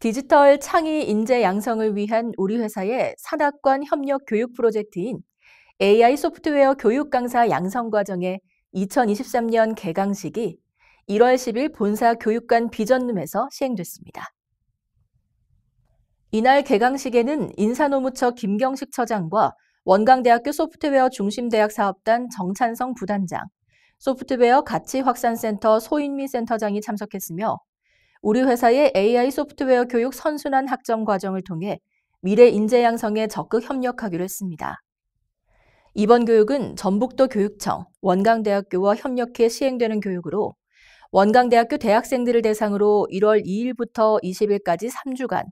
디지털 창의 인재 양성을 위한 우리 회사의 산학관 협력 교육 프로젝트인 AI 소프트웨어 교육 강사 양성 과정의 2023년 개강식이 1월 10일 본사 교육관 비전룸에서 시행됐습니다. 이날 개강식에는 인사노무처 김경식 처장과 원광대학교 소프트웨어 중심대학 사업단 정찬성 부단장, 소프트웨어 가치확산센터 소인미 센터장이 참석했으며 우리 회사의 AI 소프트웨어 교육 선순환 학점 과정을 통해 미래 인재 양성에 적극 협력하기로 했습니다. 이번 교육은 전북도 교육청, 원광대학교와 협력해 시행되는 교육으로 원광대학교 대학생들을 대상으로 1월 2일부터 20일까지 3주간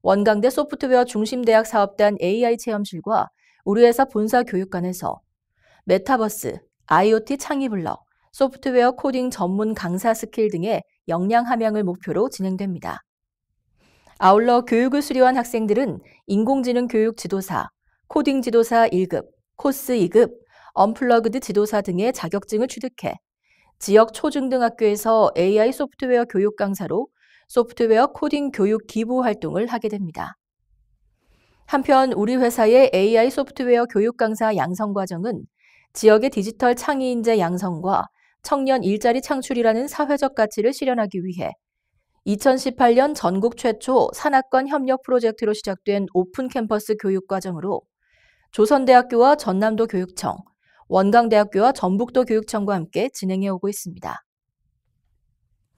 원광대 소프트웨어 중심대학 사업단 AI 체험실과 우리 회사 본사 교육관에서 메타버스, IoT 창의블럭, 소프트웨어 코딩 전문 강사 스킬 등의 역량 함양을 목표로 진행됩니다. 아울러 교육을 수료한 학생들은 인공지능 교육 지도사, 코딩 지도사 1급, 코스 2급, 언플러그드 지도사 등의 자격증을 취득해 지역 초중등학교에서 AI 소프트웨어 교육 강사로 소프트웨어 코딩 교육 기부 활동을 하게 됩니다. 한편 우리 회사의 AI 소프트웨어 교육 강사 양성 과정은 지역의 디지털 창의 인재 양성과 청년 일자리 창출이라는 사회적 가치를 실현하기 위해 2018년 전국 최초 산학권 협력 프로젝트로 시작된 오픈 캠퍼스 교육 과정으로 조선대학교와 전남도 교육청, 원광대학교와 전북도 교육청과 함께 진행해 오고 있습니다.